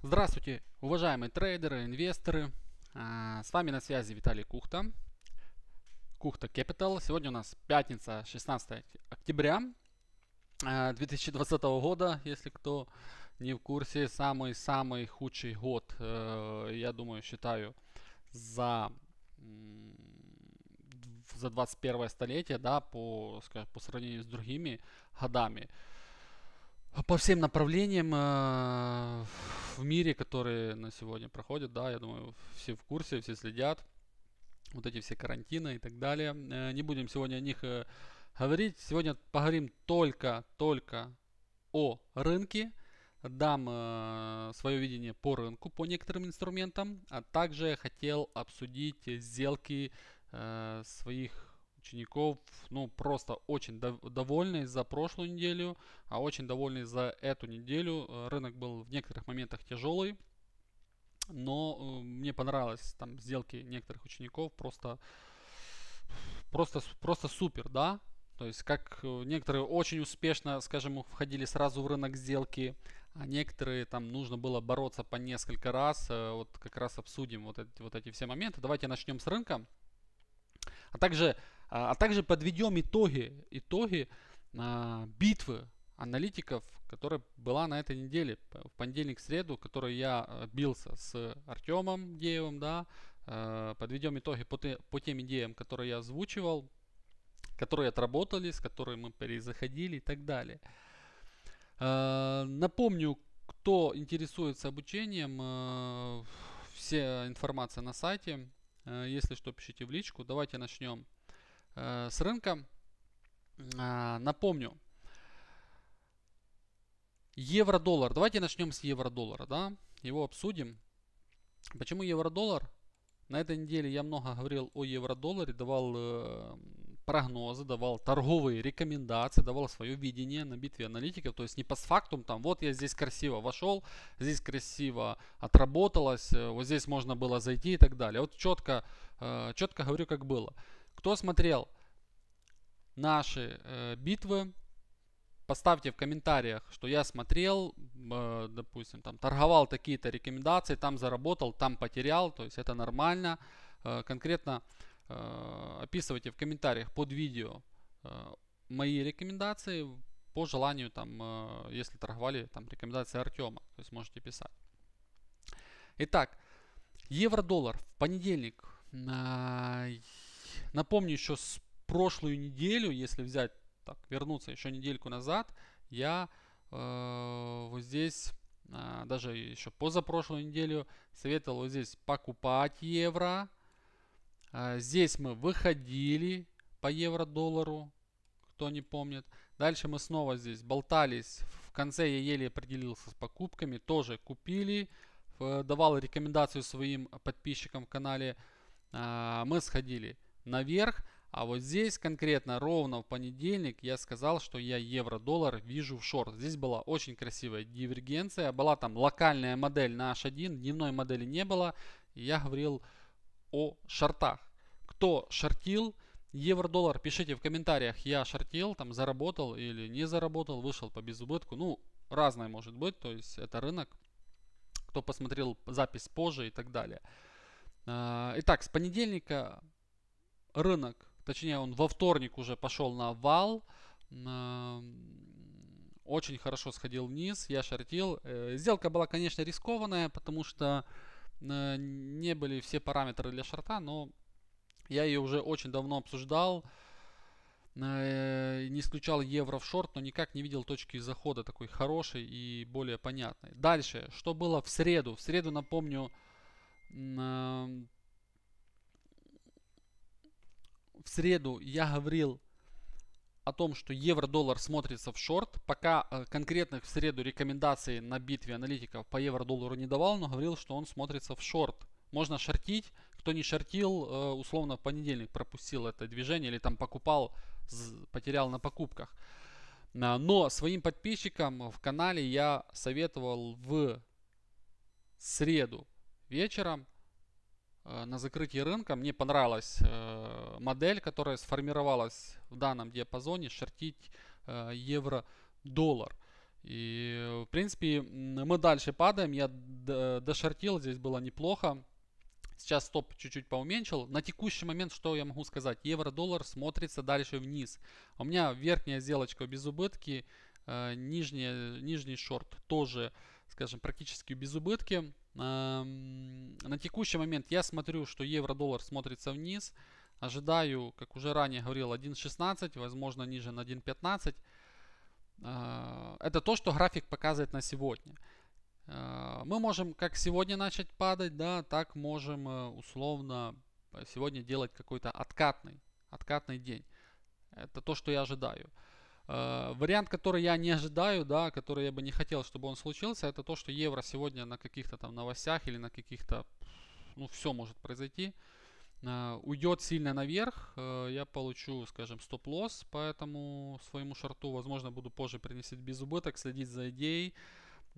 Здравствуйте, уважаемые трейдеры, инвесторы. А, с вами на связи Виталий Кухта, Кухта Capital. Сегодня у нас пятница, 16 октября 2020 а, года, если кто не в курсе. Самый-самый худший год, э, я думаю, считаю, за за 21 столетие, да, по, скажем, по сравнению с другими годами по всем направлениям э, в мире, которые на сегодня проходят, да, я думаю, все в курсе, все следят. Вот эти все карантины и так далее. Э, не будем сегодня о них э, говорить. Сегодня поговорим только, только о рынке. Дам э, свое видение по рынку, по некоторым инструментам. А также хотел обсудить сделки э, своих учеников, ну, просто очень дов довольны за прошлую неделю, а очень довольны за эту неделю. Э, рынок был в некоторых моментах тяжелый, но э, мне понравилось там сделки некоторых учеников, просто, просто, просто супер, да. То есть, как э, некоторые очень успешно, скажем, входили сразу в рынок сделки, а некоторые там нужно было бороться по несколько раз. Э, вот как раз обсудим вот эти, вот эти все моменты. Давайте начнем с рынка. А также а, а также подведем итоги, итоги а, битвы аналитиков, которая была на этой неделе, в понедельник-среду, которую я э, бился с Артемом Деевым, да, э, подведем итоги по, те, по тем идеям, которые я озвучивал, которые отработали, с которыми мы перезаходили и так далее. Э, напомню, кто интересуется обучением, все информация на сайте. Если что, пишите в личку. Давайте начнем э, с рынка. Э, напомню, евро-доллар. Давайте начнем с евро-доллара, да? Его обсудим. Почему евро-доллар? На этой неделе я много говорил о евро-долларе, давал э, прогнозы, давал торговые рекомендации, давал свое видение на битве аналитиков. То есть не по фактум, там вот я здесь красиво вошел, здесь красиво отработалось, э, вот здесь можно было зайти и так далее. Вот четко, э, четко говорю, как было. Кто смотрел наши э, битвы, поставьте в комментариях, что я смотрел, э, допустим, там торговал какие то рекомендации, там заработал, там потерял, то есть это нормально. Э, конкретно э, описывайте в комментариях под видео э, мои рекомендации по желанию, там, э, если торговали, там рекомендации Артема, то есть можете писать. Итак, евро-доллар в понедельник. на э, Напомню, еще с прошлую неделю, если взять, так, вернуться еще недельку назад, я э, вот здесь, э, даже еще позапрошлую неделю, советовал вот здесь покупать евро. Э, здесь мы выходили по евро-доллару, кто не помнит. Дальше мы снова здесь болтались. В конце я еле определился с покупками, тоже купили. Э, давал рекомендацию своим подписчикам в канале. Э, мы сходили наверх. А вот здесь конкретно ровно в понедельник я сказал, что я евро-доллар вижу в шорт. Здесь была очень красивая дивергенция. Была там локальная модель на H1, дневной модели не было. я говорил о шортах. Кто шортил евро-доллар, пишите в комментариях, я шортил, там заработал или не заработал, вышел по безубытку. Ну, разное может быть, то есть это рынок. Кто посмотрел запись позже и так далее. А, итак, с понедельника рынок, точнее он во вторник уже пошел на вал, э, очень хорошо сходил вниз, я шортил. Э, сделка была, конечно, рискованная, потому что э, не были все параметры для шорта, но я ее уже очень давно обсуждал. Не исключал евро в шорт, но никак не видел точки захода такой хорошей и более понятной. Дальше, что было в среду? В среду, напомню, в среду я говорил о том, что евро-доллар смотрится в шорт. Пока э, конкретных в среду рекомендаций на битве аналитиков по евро-доллару не давал, но говорил, что он смотрится в шорт. Можно шортить. Кто не шортил, э, условно в понедельник пропустил это движение или там покупал, потерял на покупках. Э, но своим подписчикам в канале я советовал в среду вечером Э, на закрытии рынка. Мне понравилась э, модель, которая сформировалась в данном диапазоне шортить э, евро-доллар. И, в принципе, мы дальше падаем. Я дошортил, здесь было неплохо. Сейчас стоп чуть-чуть поуменьшил. На текущий момент, что я могу сказать? Евро-доллар смотрится дальше вниз. У меня верхняя сделочка без убытки, нижняя, нижний шорт тоже, скажем, практически без убытки. На текущий момент я смотрю, что евро-доллар смотрится вниз. Ожидаю, как уже ранее говорил, 1.16, возможно ниже на 1.15. А, это то, что график показывает на сегодня. А, мы можем как сегодня начать падать, да, так можем э, условно э, сегодня делать какой-то откатный, откатный день. Это то, что я ожидаю. Э, вариант, который я не ожидаю, да, который я бы не хотел, чтобы он случился, это то, что евро сегодня на каких-то там новостях или на каких-то, ну, все может произойти. Э, Уйдет сильно наверх, э, я получу, скажем, стоп-лосс, поэтому своему шорту, возможно, буду позже приносить без убыток, следить за идеей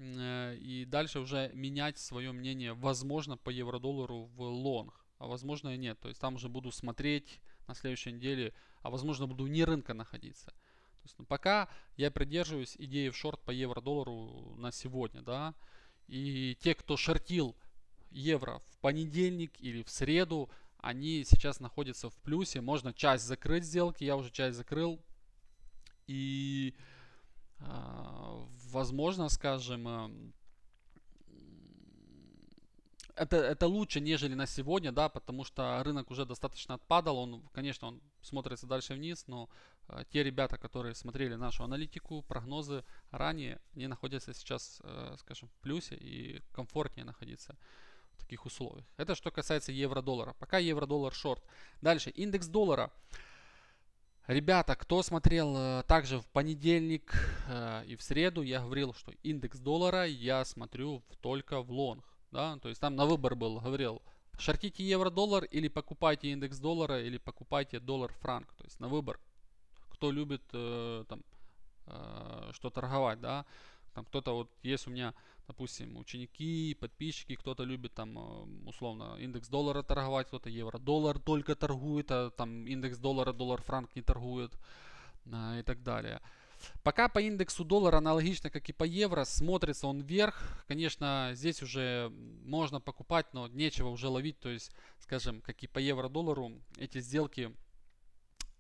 и дальше уже менять свое мнение, возможно, по евро-доллару в лонг, а возможно и нет. То есть там уже буду смотреть на следующей неделе, а возможно буду не рынка находиться. То есть, ну, пока я придерживаюсь идеи в шорт по евро-доллару на сегодня, да. И те, кто шортил евро в понедельник или в среду, они сейчас находятся в плюсе. Можно часть закрыть сделки, я уже часть закрыл. И, э, возможно, скажем, э, это, это лучше, нежели на сегодня, да, потому что рынок уже достаточно отпадал. Он, конечно, он смотрится дальше вниз, но Э, те ребята, которые смотрели нашу аналитику, прогнозы ранее, они находятся сейчас, э, скажем, в плюсе и комфортнее находиться в таких условиях. Это что касается евро-доллара. Пока евро-доллар шорт. Дальше, индекс доллара. Ребята, кто смотрел э, также в понедельник и в среду, я говорил, что индекс доллара я смотрю только в лонг. Да? То есть там на выбор был, говорил, шортите евро-доллар или покупайте индекс доллара или покупайте доллар-франк. То есть на выбор кто любит э, там э, что торговать, да, там кто-то вот есть у меня, допустим, ученики, подписчики, кто-то любит там э, условно индекс доллара торговать, кто-то евро-доллар только торгует, а там индекс доллара, доллар-франк не торгует э, и так далее. Пока по индексу доллара аналогично, как и по евро, смотрится он вверх. Конечно, здесь уже можно покупать, но нечего уже ловить. То есть, скажем, как и по евро-доллару, эти сделки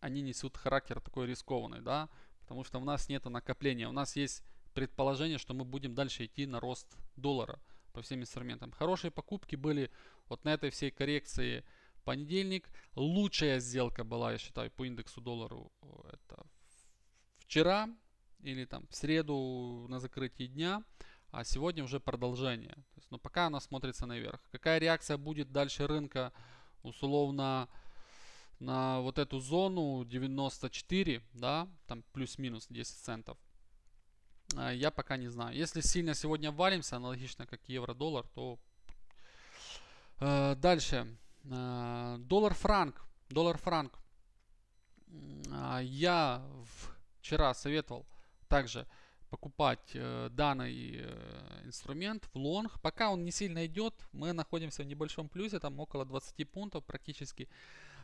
они несут характер такой рискованный, да, потому что у нас нет накопления, у нас есть предположение, что мы будем дальше идти на рост доллара по всем инструментам. Хорошие покупки были вот на этой всей коррекции понедельник. Лучшая сделка была, я считаю, по индексу доллару это вчера или там в среду на закрытии дня. А сегодня уже продолжение. есть, но ну, пока она смотрится наверх. Какая реакция будет дальше рынка, условно, на вот эту зону 94, да, там плюс-минус 10 центов, а, я пока не знаю. Если сильно сегодня валимся, аналогично как евро-доллар, то... Э, дальше. Э, доллар-франк. Доллар-франк. А, я вчера советовал также покупать э, данный инструмент в лонг. Пока он не сильно идет, мы находимся в небольшом плюсе, там около 20 пунктов практически. Практически.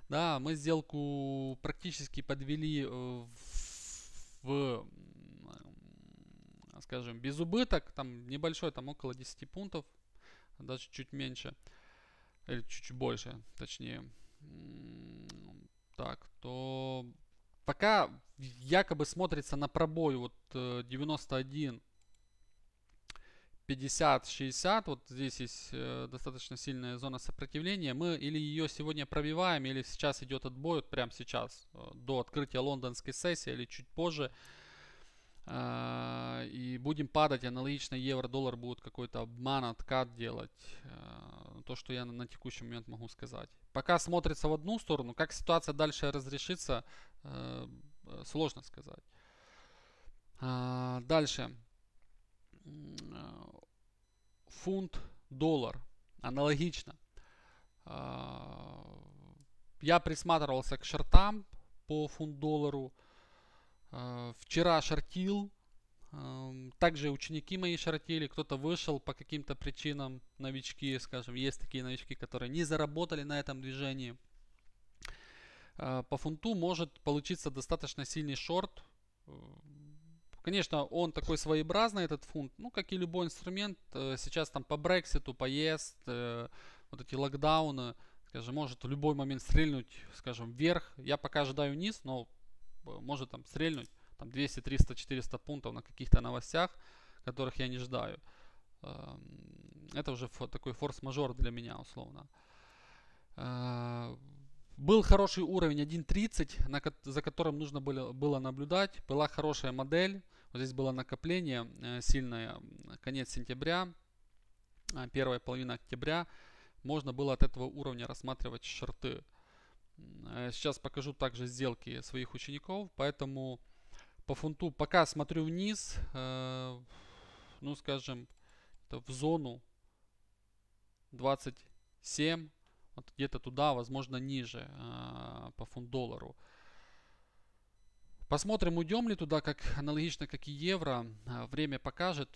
Да, мы сделку практически подвели э, в, скажем, без убыток, там небольшой, там около 10 пунктов, даже чуть меньше, или чуть больше, точнее. Так, то пока якобы смотрится на пробой вот 91 э, 50-60, вот здесь есть э, достаточно сильная зона сопротивления, мы или ее сегодня пробиваем, или сейчас идет отбой, вот прямо сейчас, э, до открытия лондонской сессии, или чуть позже, э, и будем падать, аналогично евро-доллар будет какой-то обман, откат делать, э, то, что я на, на текущий момент могу сказать. Пока смотрится в одну сторону, как ситуация дальше разрешится, э, сложно сказать. Дальше фунт-доллар. Аналогично. А, я присматривался к шортам по фунт-доллару. А, вчера шортил. А, также ученики мои шортили. Кто-то вышел по каким-то причинам. Новички, скажем, есть такие новички, которые не заработали на этом движении. По фунту может получиться достаточно сильный шорт Конечно, он такой своеобразный, этот фунт, ну, как и любой инструмент. Э, сейчас там по Брекситу, по ЕС, э, вот эти локдауны, скажем, может в любой момент стрельнуть, скажем, вверх. Я пока ожидаю низ, но э, может там стрельнуть там 200, 300, 400 пунктов на каких-то новостях, которых я не ждаю. Эм, это уже такой форс-мажор для меня, условно. Был хороший уровень 1.30, за которым нужно было, было наблюдать. Была хорошая модель. Вот здесь было накопление э, сильное, конец сентября, а, первая половина октября. Можно было от этого уровня рассматривать шорты. Э, сейчас покажу также сделки своих учеников, поэтому по фунту пока смотрю вниз, э, ну скажем, в зону 27, вот где-то туда, возможно ниже а, по фунт доллару. Посмотрим, уйдем ли туда, как аналогично, как и евро. А, время покажет.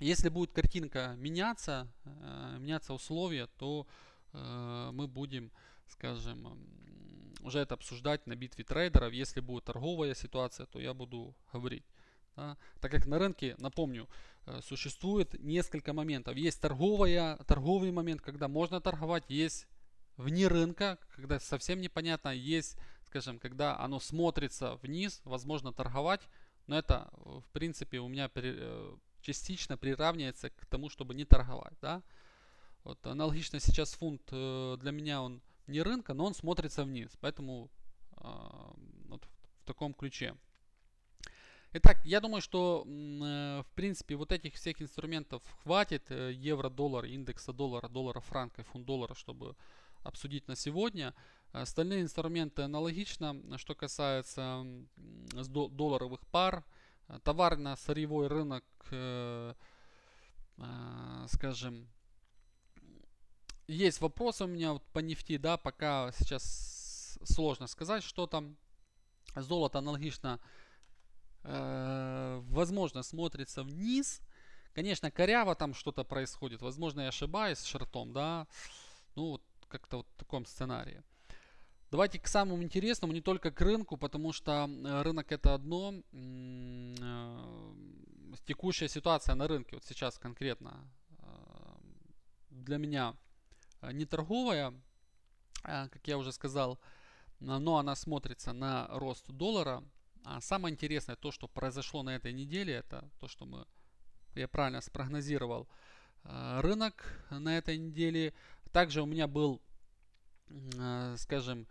Если будет картинка меняться, э, меняться условия, то э, мы будем, скажем, уже это обсуждать на битве трейдеров. Если будет торговая ситуация, то я буду говорить. Да? Так как на рынке, напомню, э, существует несколько моментов. Есть торговая, торговый момент, когда можно торговать, есть вне рынка, когда совсем непонятно, есть, скажем, когда оно смотрится вниз, возможно торговать, но это, в принципе, у меня при, э, частично приравнивается к тому, чтобы не торговать, да. Вот аналогично сейчас фунт э, для меня он не рынка, но он смотрится вниз, поэтому э, вот в таком ключе. Итак, я думаю, что в принципе вот этих всех инструментов хватит евро, доллар, индекса доллара, доллара, франка и фунт доллара, чтобы обсудить на сегодня. Остальные инструменты аналогично, что касается долларовых пар. Товарно-сырьевой рынок, э, э, скажем, есть вопросы у меня по нефти, да, пока сейчас сложно сказать, что там. Золото аналогично, э, возможно, смотрится вниз. Конечно, коряво там что-то происходит, возможно, я ошибаюсь с шортом, да. Ну, вот как-то вот в таком сценарии. Давайте к самому интересному, не только к рынку, потому что э, рынок это одно, э, текущая ситуация на рынке, вот сейчас конкретно э, для меня не торговая, а, как я уже сказал, но она смотрится на рост доллара. А самое интересное, то, что произошло на этой неделе, это то, что мы, я правильно спрогнозировал, рынок на этой неделе также у меня был, э, скажем,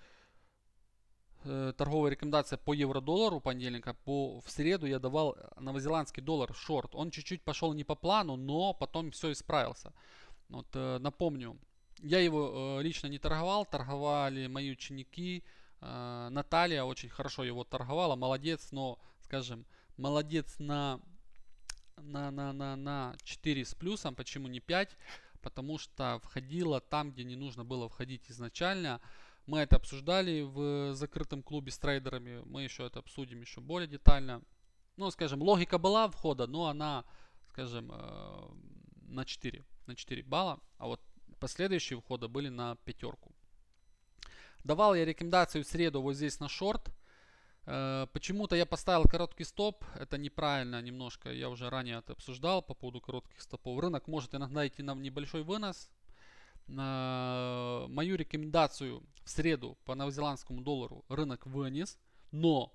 э, торговая рекомендация по евро-доллару понедельника. По, в среду я давал э, новозеландский доллар шорт. Он чуть-чуть пошел не по плану, но потом все исправился. Вот, напомню, я его лично не торговал, торговали мои ученики. Наталья очень хорошо его торговала, молодец, но, скажем, молодец на, на, на, на, на 4 с плюсом, почему не 5? потому что входила там, где не нужно было входить изначально. Мы это обсуждали в закрытом клубе с трейдерами, мы еще это обсудим еще более детально. Ну, скажем, логика была входа, но она, скажем, э, на 4, на 4 балла, а вот последующие входы были на пятерку. Давал я рекомендацию в среду вот здесь на шорт. Э, почему-то я поставил короткий стоп, это неправильно немножко, я уже ранее это обсуждал по поводу коротких стопов. Рынок может иногда идти на небольшой вынос. Э, мою рекомендацию в среду по новозеландскому доллару рынок вынес, но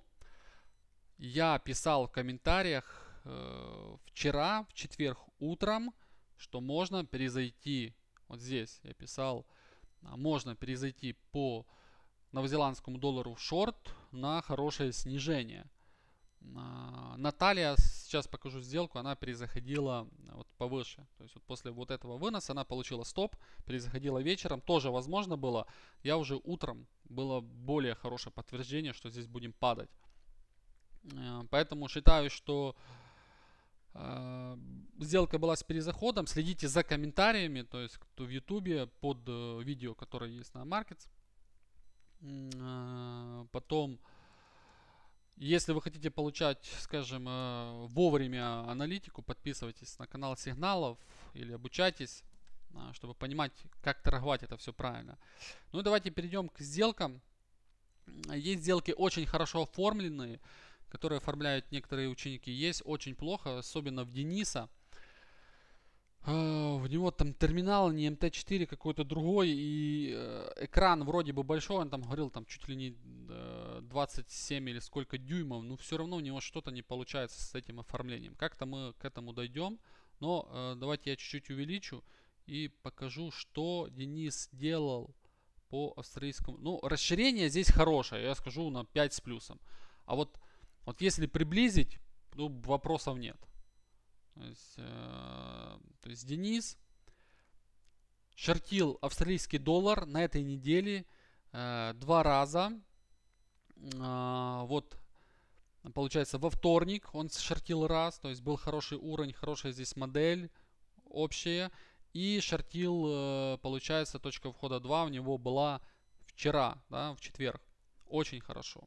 я писал в комментариях э, вчера, в четверг утром, что можно перезайти, вот здесь я писал, а можно перезайти по новозеландскому доллару в шорт, на хорошее снижение. А, Наталья, сейчас покажу сделку, она перезаходила э, вот повыше. То есть вот после вот этого выноса она получила стоп, перезаходила вечером, тоже возможно было. Я уже утром было более хорошее подтверждение, что здесь будем падать. Э, поэтому считаю, что э, сделка была с перезаходом. Следите за комментариями, то есть кто в ютубе под видео, которое есть на Markets. Потом, если вы хотите получать, скажем, э, вовремя аналитику, подписывайтесь на канал сигналов или обучайтесь, э, чтобы понимать, как торговать это все правильно. Ну и давайте перейдем к сделкам. Есть сделки очень хорошо оформленные, которые оформляют некоторые ученики. Есть очень плохо, особенно в Дениса. А, в него там терминал не МТ-4, какой-то другой, и э, экран вроде бы большой, он там говорил там чуть ли не 27 э, или сколько дюймов, но все равно у него что-то не получается с этим оформлением. Как-то мы к этому дойдем, но э, давайте я чуть-чуть увеличу и покажу, что Денис делал по австрийскому. Ну, расширение здесь хорошее, я скажу на 5 с плюсом. А вот, вот если приблизить, ну, вопросов нет. То есть, э, то есть Денис шортил австралийский доллар на этой неделе э, два раза. Э, вот, получается, во вторник он шортил раз, то есть был хороший уровень, хорошая здесь модель общая. И шортил, э, получается, точка входа 2 у него была вчера, да, в четверг. Очень хорошо.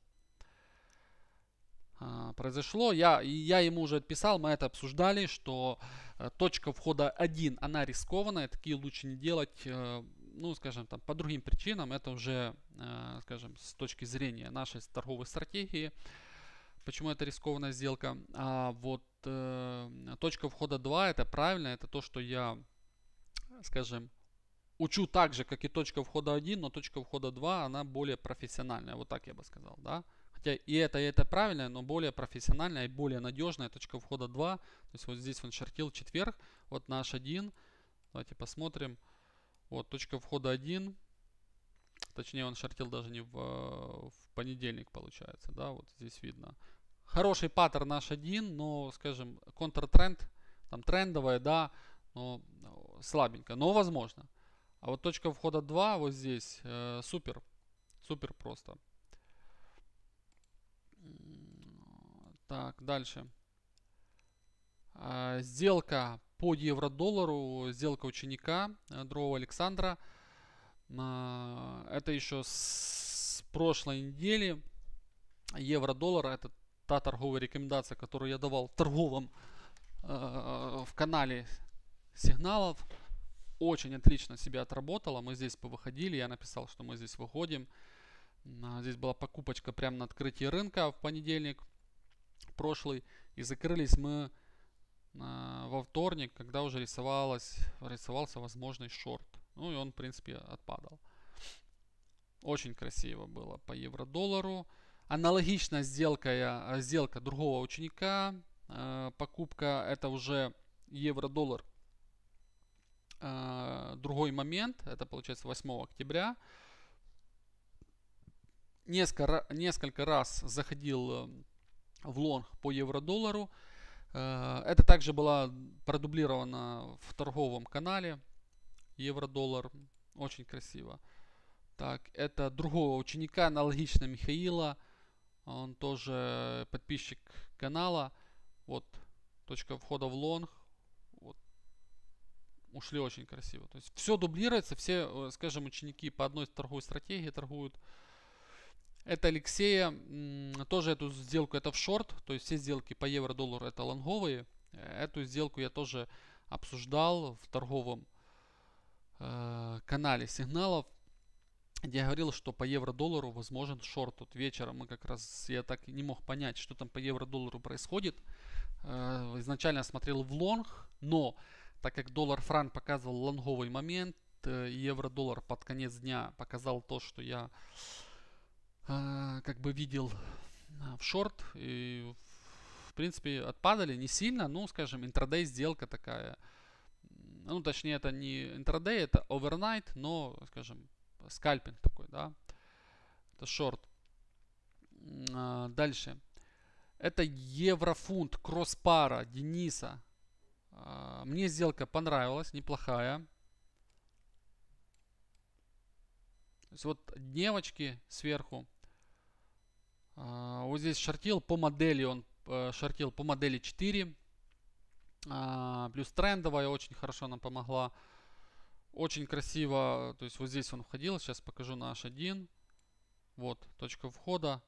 А, произошло. Я, я ему уже отписал, мы это обсуждали, что э, точка входа 1, она рискованная, такие лучше не делать, э, ну, скажем, там, по другим причинам. Это уже, э, скажем, с точки зрения нашей торговой стратегии, почему это рискованная сделка. А вот точка входа 2, это правильно, это то, что я, скажем, учу так же, как и точка входа 1, но точка входа 2, она более профессиональная, вот так я бы сказал, да и это, и это правильно, но более профессиональная и более надежная точка входа 2. То есть вот здесь он чертил четверг, вот наш 1. Давайте посмотрим. Вот точка входа 1. Точнее, он шортил даже не в, э, в понедельник, получается, да, вот здесь видно. Хороший паттерн наш один, но, скажем, контртренд, там трендовая, да, но э, слабенько, но возможно. А вот точка входа 2 вот здесь, э, супер, супер просто. Так, дальше. А, сделка по евро-доллару, сделка ученика э, Дрова Александра. А, это еще с прошлой недели. Евро-доллар это та торговая рекомендация, которую я давал торговым э, в канале сигналов. Очень отлично себя отработала. Мы здесь повыходили. Я написал, что мы здесь выходим. А, здесь была покупочка прямо на открытие рынка в понедельник прошлый. И закрылись мы а, во вторник, когда уже рисовалось, рисовался возможный шорт. Ну и он, в принципе, отпадал. Очень красиво было по евро-доллару. Аналогично сделка, сделка другого ученика. А, покупка это уже евро-доллар. А, другой момент, это получается 8 октября. Несколько, несколько раз заходил в лонг по евро-доллару. Э, это также было продублировано в торговом канале. Евро-доллар. Очень красиво. Так, это другого ученика, аналогично Михаила. Он тоже подписчик канала. Вот точка входа в лонг. Вот. Ушли очень красиво. То есть все дублируется, все, э, скажем, ученики по одной торговой стратегии торгуют это Алексея, тоже эту сделку это в шорт, то есть все сделки по евро-доллару это лонговые. Э, эту сделку я тоже обсуждал в торговом э, канале сигналов, я говорил, что по евро-доллару возможен шорт. Тут вечером мы как раз, я так и не мог понять, что там по евро-доллару происходит. Э, изначально смотрел в лонг, но так как доллар-франк показывал лонговый момент, э, евро-доллар под конец дня показал то, что я а, как бы видел а, в шорт. И, в принципе, отпадали не сильно. Ну, скажем, интрадей сделка такая. Ну, точнее, это не интрадей, это овернайт, но, скажем, скальпинг такой, да. Это шорт. А, дальше. Это еврофунт кросс-пара Дениса. Мне сделка понравилась, неплохая. То есть вот девочки сверху а, вот здесь шортил по модели, он э, шортил по модели 4. А, плюс трендовая очень хорошо нам помогла. Очень красиво, то есть вот здесь он входил. Сейчас покажу на H1. Вот точка входа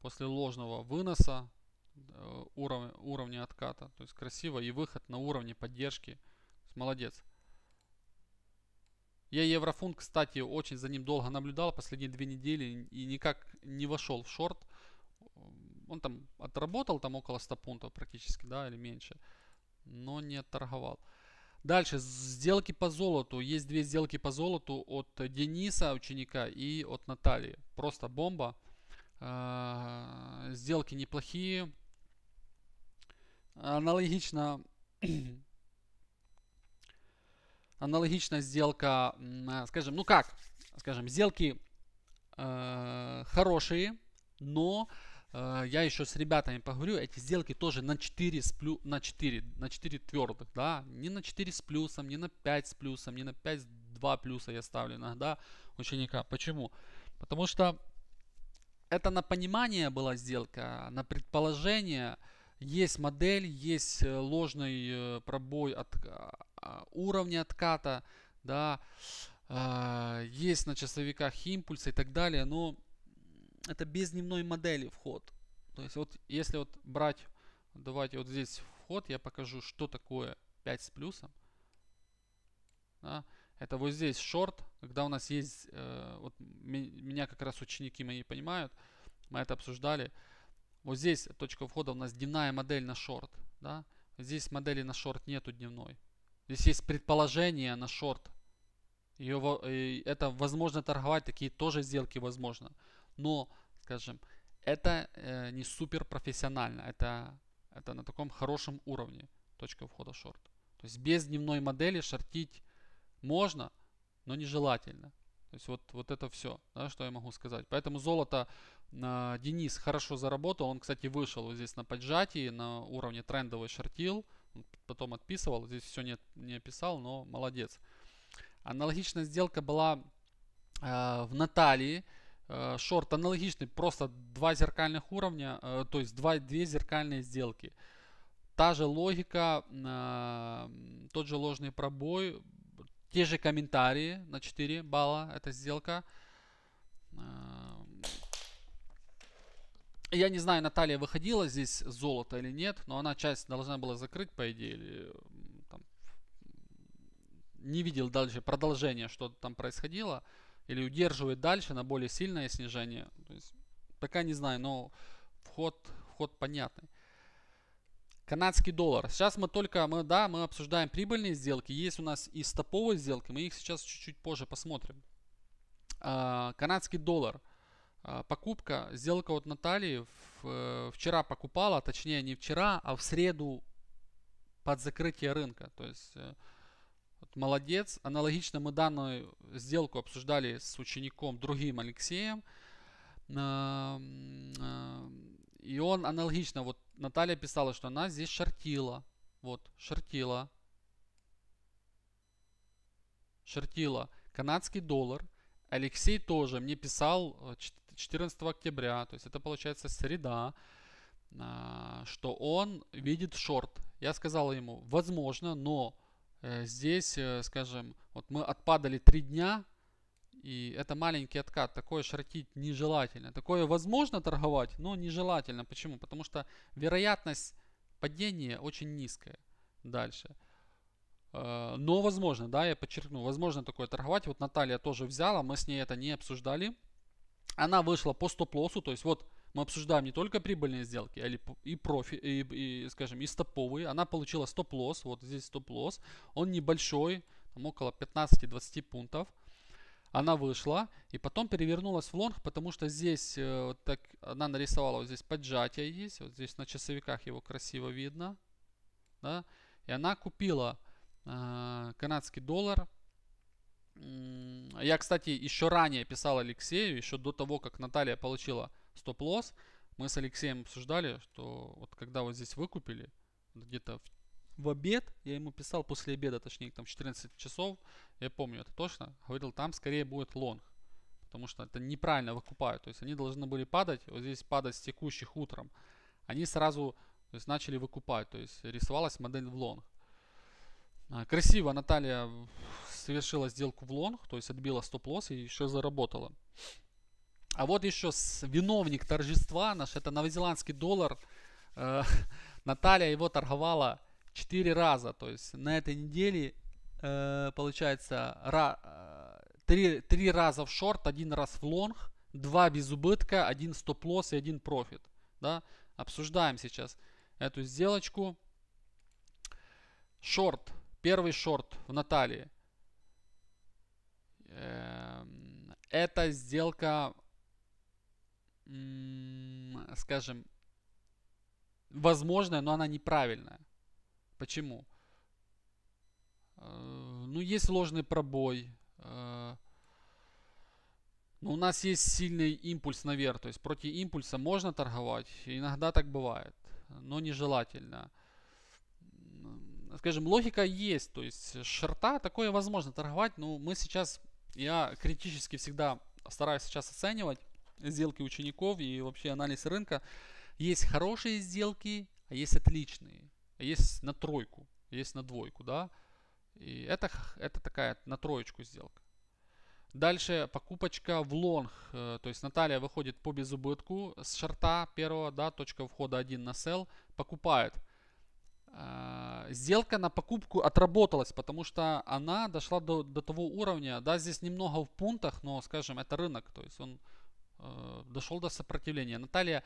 после ложного выноса э, уровня, уровня отката. То есть красиво и выход на уровне поддержки. Молодец. Я еврофунт, кстати, очень за ним долго наблюдал последние две недели и никак не вошел в шорт он там отработал там около 100 пунктов практически, да, или меньше, но не торговал Дальше, сделки по золоту. Есть две сделки по золоту от Дениса, ученика, и от Натальи. Просто бомба. А, сделки неплохие. Аналогично аналогично сделка, а, скажем, ну как, скажем, сделки э, хорошие, но Э, я еще с ребятами поговорю, эти сделки тоже на 4, с плю, на 4, на 4 твердых, да, не на 4 с плюсом, не на 5 с плюсом, не на 5 2 плюса я ставлю иногда ученика. Почему? Потому что это на понимание была сделка, на предположение, есть модель, есть э, ложный э, пробой от а, уровня отката, да, есть на часовиках импульсы и так далее, но это без дневной модели вход. То есть вот если вот брать, давайте вот здесь вход, я покажу, что такое 5 с плюсом. Да? Это вот здесь шорт, когда у нас есть, э, вот меня как раз ученики мои понимают, мы это обсуждали. Вот здесь точка входа у нас дневная модель на шорт. Да? Здесь модели на шорт нету дневной. Здесь есть предположение на шорт. Ее, это возможно торговать, такие тоже сделки возможно но, скажем, это э, не супер профессионально, это, это на таком хорошем уровне точка входа шорт. То есть без дневной модели шортить можно, но нежелательно. То есть вот, вот это все, да, что я могу сказать. Поэтому золото э, Денис хорошо заработал. Он, кстати, вышел вот здесь на поджатии, на уровне трендовый шортил. Потом отписывал, здесь все не, не описал, но молодец. Аналогичная сделка была э, в Наталии. Э, шорт аналогичный, просто два зеркальных уровня, э, то есть два, две зеркальные сделки. Та же логика, э, тот же ложный пробой, те же комментарии на 4 балла, эта сделка. Я не знаю, Наталья выходила здесь золото или нет, но она часть должна была закрыть, по идее. Или, там, не видел дальше продолжение, что там происходило или удерживает дальше на более сильное снижение. То есть, пока не знаю, но вход, вход понятный. Канадский доллар. Сейчас мы только, мы, да, мы обсуждаем прибыльные сделки. Есть у нас и стоповые сделки, мы их сейчас чуть-чуть позже посмотрим. А, канадский доллар. А, покупка, сделка от Натальи э, вчера покупала, точнее не вчера, а в среду под закрытие рынка. То есть э, вот, молодец. Аналогично мы данную сделку обсуждали с учеником другим Алексеем. И он аналогично, вот Наталья писала, что она здесь шортила. Вот, шортила. Шортила. Канадский доллар. Алексей тоже мне писал 14 э, октября, то есть это получается среда, а, что он видит шорт. Я сказал ему, возможно, но Э, здесь, э, скажем, вот мы отпадали 3 дня, и это маленький откат. Такое шортить нежелательно. Такое возможно торговать, но нежелательно. Почему? Потому что вероятность падения очень низкая. Дальше. Э, но возможно, да, я подчеркну, возможно такое торговать. Вот Наталья тоже взяла, мы с ней это не обсуждали. Она вышла по стоп-лоссу, то есть вот мы обсуждаем не только прибыльные сделки, а и профи, и, и, скажем, и стоповые. Она получила стоп-лосс, вот здесь стоп-лосс. Он небольшой, там около 15-20 пунктов. Она вышла и потом перевернулась в лонг, потому что здесь э, вот так она нарисовала, вот здесь поджатие есть, вот здесь на часовиках его красиво видно. Да? И она купила э, канадский доллар я, кстати, еще ранее писал Алексею, еще до того, как Наталья получила стоп-лосс, мы с Алексеем обсуждали, что вот когда вот здесь выкупили, где-то в в обед, я ему писал после обеда, точнее там 14 часов, я помню это точно, говорил, там скорее будет лонг, потому что это неправильно выкупают, то есть они должны были падать, вот здесь падать с текущих утром, они сразу то есть, начали выкупать, то есть рисовалась модель в лонг. А, красиво Наталья совершила сделку в лонг, то есть отбила стоп-лосс и еще заработала. А вот еще виновник торжества наш, это новозеландский доллар. Э, Наталья его торговала 4 раза. То есть на этой неделе э, получается ра, 3, э, 3 раза в шорт, один раз в лонг, 2 без убытка, один стоп-лосс и один профит. Да? Обсуждаем сейчас эту сделочку. Шорт. Первый шорт в Наталии. Эм, Эта сделка скажем, возможная, но она неправильная. Почему? Э, ну, есть ложный пробой. Э, но у нас есть сильный импульс наверх. То есть против импульса можно торговать. Иногда так бывает. Но нежелательно. Скажем, логика есть. То есть шорта такое возможно торговать. Но мы сейчас, я критически всегда стараюсь сейчас оценивать сделки учеников и вообще анализ рынка. Есть хорошие сделки, а есть отличные. А есть на тройку, есть на двойку, да. И это, это такая на троечку сделка. Дальше покупочка в лонг. Э, то есть Наталья выходит по безубытку с шарта первого, да, точка входа 1 на sell, покупает. Э, сделка на покупку отработалась, потому что она дошла до, до того уровня, да, здесь немного в пунктах, но, скажем, это рынок, то есть он Э, дошел до сопротивления. Наталья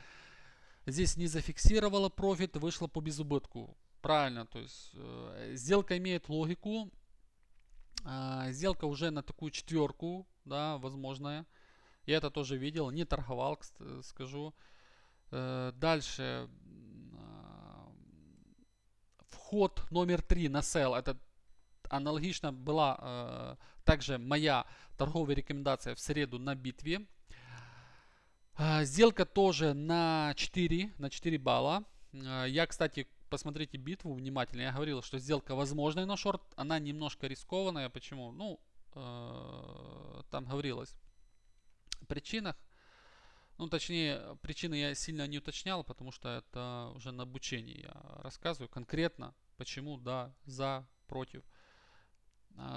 здесь не зафиксировала профит, вышла по безубытку. Правильно, то есть э, сделка имеет логику. Э, сделка уже на такую четверку, да, возможная. Я это тоже видел, не торговал, скажу. Э, дальше э, вход номер три на sell, это аналогично была э, также моя торговая рекомендация в среду на битве. А, сделка тоже на 4, на 4 балла. А, я, кстати, посмотрите битву внимательно. Я говорил, что сделка возможная на шорт. Она немножко рискованная. Почему? Ну, а, там говорилось о причинах. Ну, точнее, причины я сильно не уточнял, потому что это уже на обучении я рассказываю конкретно, почему, да, за, против.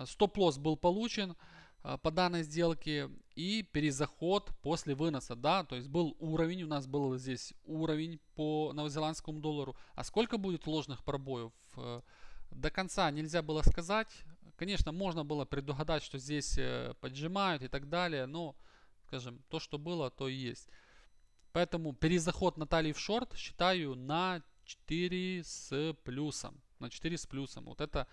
Стоп-лосс был получен. Э, по данной сделке и перезаход после выноса, да, то есть был уровень, у нас был здесь уровень по новозеландскому доллару, а сколько будет ложных пробоев э, до конца нельзя было сказать, конечно можно было предугадать, что здесь э, поджимают и так далее, но, скажем, то, что было, то и есть. Поэтому перезаход Натальи в шорт считаю на 4 с плюсом, на 4 с плюсом, вот это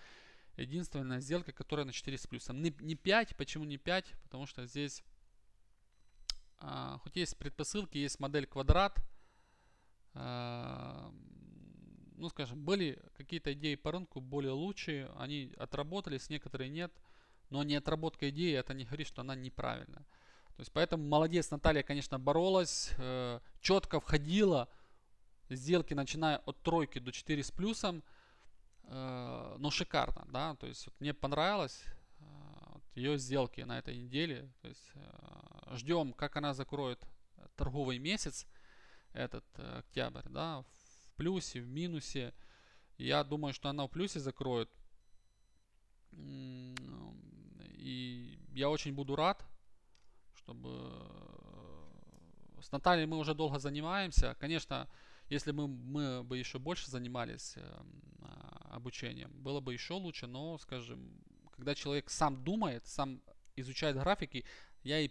единственная сделка, которая на 4 с плюсом. Не, не 5, почему не 5? Потому что здесь, а, хоть есть предпосылки, есть модель квадрат, а, ну скажем, были какие-то идеи по рынку более лучшие, они отработались, некоторые нет, но не отработка идеи, это не говорит, что она неправильная. То есть поэтому молодец Наталья, конечно, боролась, э, четко входила сделки, начиная от тройки до 4 с плюсом – Э, но шикарно, да, то есть вот мне понравилось э, вот, ее сделки на этой неделе, то есть э, ждем, как она закроет торговый месяц этот октябрь, да, в плюсе, в минусе, я думаю, что она в плюсе закроет, и я очень буду рад, чтобы с Натальей мы уже долго занимаемся, конечно, если бы мы бы еще больше занимались э, обучением, было бы еще лучше, но, скажем, когда человек сам думает, сам изучает графики, я и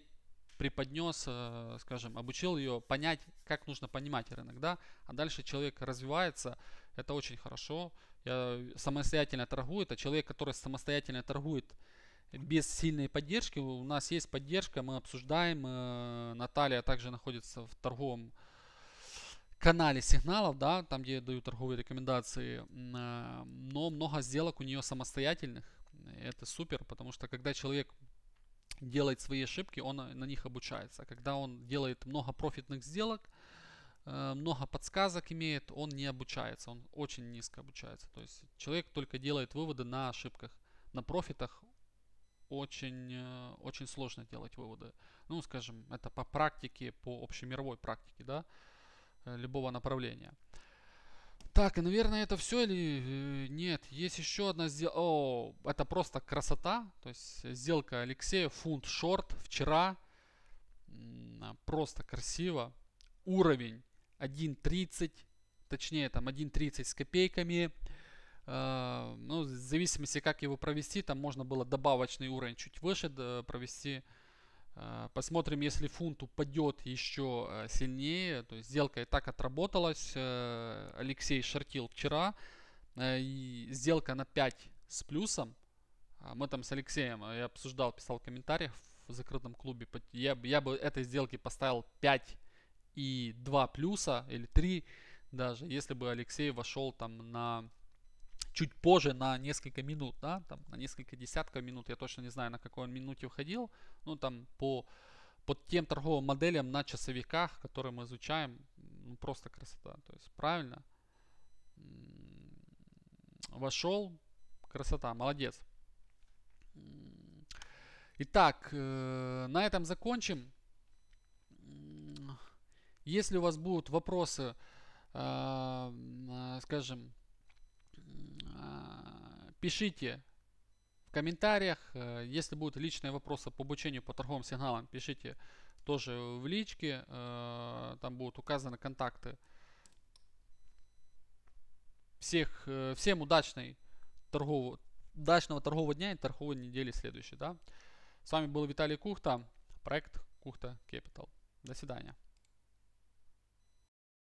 преподнес, э, скажем, обучил ее понять, как нужно понимать рынок, да, а дальше человек развивается, это очень хорошо, я самостоятельно торгует, а человек, который самостоятельно торгует без сильной поддержки, у нас есть поддержка, мы обсуждаем, э, Наталья также находится в торговом канале сигналов, да, там, где я даю торговые рекомендации, а, но много сделок у нее самостоятельных. Это супер, потому что когда человек делает свои ошибки, он э, на них обучается. А когда он делает много профитных сделок, э, много подсказок имеет, он не обучается, он очень низко обучается. То есть человек только делает выводы на ошибках. На профитах очень, э, очень сложно делать выводы. Ну, скажем, это по практике, по общемировой практике, да. Э, любого направления. Так, и, наверное, это все или... Э, нет, есть еще одна сделка. О, это просто красота. То есть сделка Алексея, фунт шорт вчера. А, просто красиво. Уровень 1.30, точнее там 1.30 с копейками. Э, ну, в зависимости, как его провести, там можно было добавочный уровень чуть выше провести а, посмотрим, если фунт упадет еще э, сильнее. То есть сделка и так отработалась. Э, Алексей шортил вчера. Э, и сделка на 5 с плюсом. А, мы там с Алексеем, я обсуждал, писал в в закрытом клубе. Я, я бы этой сделке поставил 5 и 2 плюса или 3 даже, если бы Алексей вошел там на чуть позже на несколько минут, да, там на несколько десятков минут, я точно не знаю, на какой он минуте входил, ну там по под тем торговым моделям на часовиках, которые мы изучаем, ну просто красота, то есть правильно вошел, красота, молодец. Итак, э, на этом закончим. Если у вас будут вопросы, э, э, скажем, Пишите в комментариях. Э, если будут личные вопросы по обучению по торговым сигналам, пишите тоже в личке. Э, там будут указаны контакты. Всех, э, всем удачной торгового, удачного торгового дня и торговой недели следующей. Да? С вами был Виталий Кухта, проект Кухта Capital. До свидания.